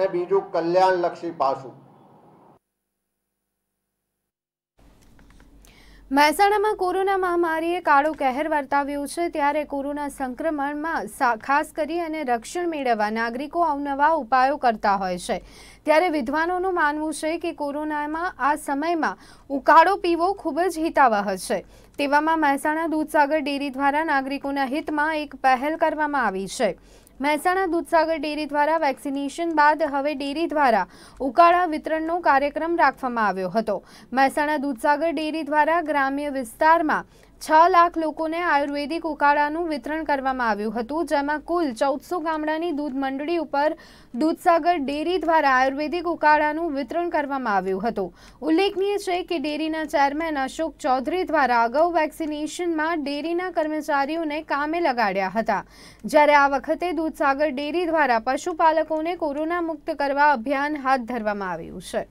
અને બીજું કલ્યાણલક્ષી પાસું મહેસાણામાં કોરોના મહામારીએ કાળો કહેર વર્તાવ્યો છે ત્યારે કોરોના સંક્રમણમાં ખાસ કરી અને રક્ષણ મેળવવા નાગરિકો અવનવા ઉપાયો કરતા હોય છે ત્યારે વિદ્વાનોનું માનવું છે કે કોરોનામાં આ સમયમાં ઉકાળો પીવો ખૂબ જ હિતાવહ છે તેવામાં મહેસાણા દૂધસાગર ડેરી દ્વારા નાગરિકોના હિતમાં એક પહેલ કરવામાં આવી છે મહેસાણા દૂધસાગર ડેરી દ્વારા વેક્સિનેશન બાદ હવે ડેરી દ્વારા ઉકાળા વિતરણનો કાર્યક્રમ રાખવામાં આવ્યો હતો મહેસાણા દૂધસાગર ડેરી દ્વારા ગ્રામ્ય વિસ્તારમાં છ લાખ લોકોને આયુર્વેદિક ઉકાળાનું વિતરણ કરવામાં આવ્યું હતું જેમાં કુલ ચૌદસો ગામડાની દૂધ મંડળી ઉપર દૂધસાગર ડેરી દ્વારા આયુર્વેદિક ઉકાળાનું વિતરણ કરવામાં આવ્યું હતું ઉલ્લેખનીય છે કે ડેરીના ચેરમેન અશોક ચૌધરી દ્વારા અગાઉ વેક્સિનેશનમાં ડેરીના કર્મચારીઓને કામે લગાડ્યા હતા જ્યારે આ વખતે દૂધસાગર ડેરી દ્વારા પશુપાલકોને કોરોના મુક્ત કરવા અભિયાન હાથ ધરવામાં આવ્યું છે